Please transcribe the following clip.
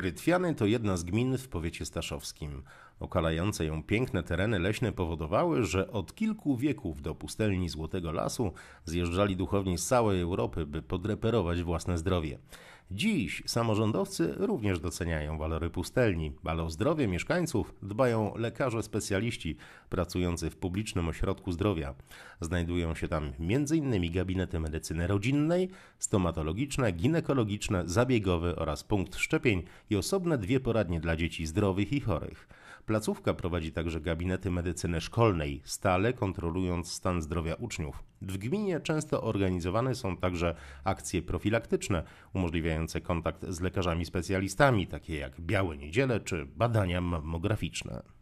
Rytwiany to jedna z gmin w powiecie staszowskim. Okalające ją piękne tereny leśne powodowały, że od kilku wieków do pustelni Złotego Lasu zjeżdżali duchowni z całej Europy, by podreperować własne zdrowie. Dziś samorządowcy również doceniają walory pustelni, ale o zdrowie mieszkańców dbają lekarze specjaliści pracujący w publicznym ośrodku zdrowia. Znajdują się tam m.in. gabinety medycyny rodzinnej, stomatologiczne, ginekologiczne, zabiegowe oraz punkt szczepień i osobne dwie poradnie dla dzieci zdrowych i chorych. Placówka prowadzi także gabinety medycyny szkolnej, stale kontrolując stan zdrowia uczniów. W gminie często organizowane są także akcje profilaktyczne, umożliwiające kontakt z lekarzami specjalistami, takie jak Białe Niedziele czy badania mammograficzne.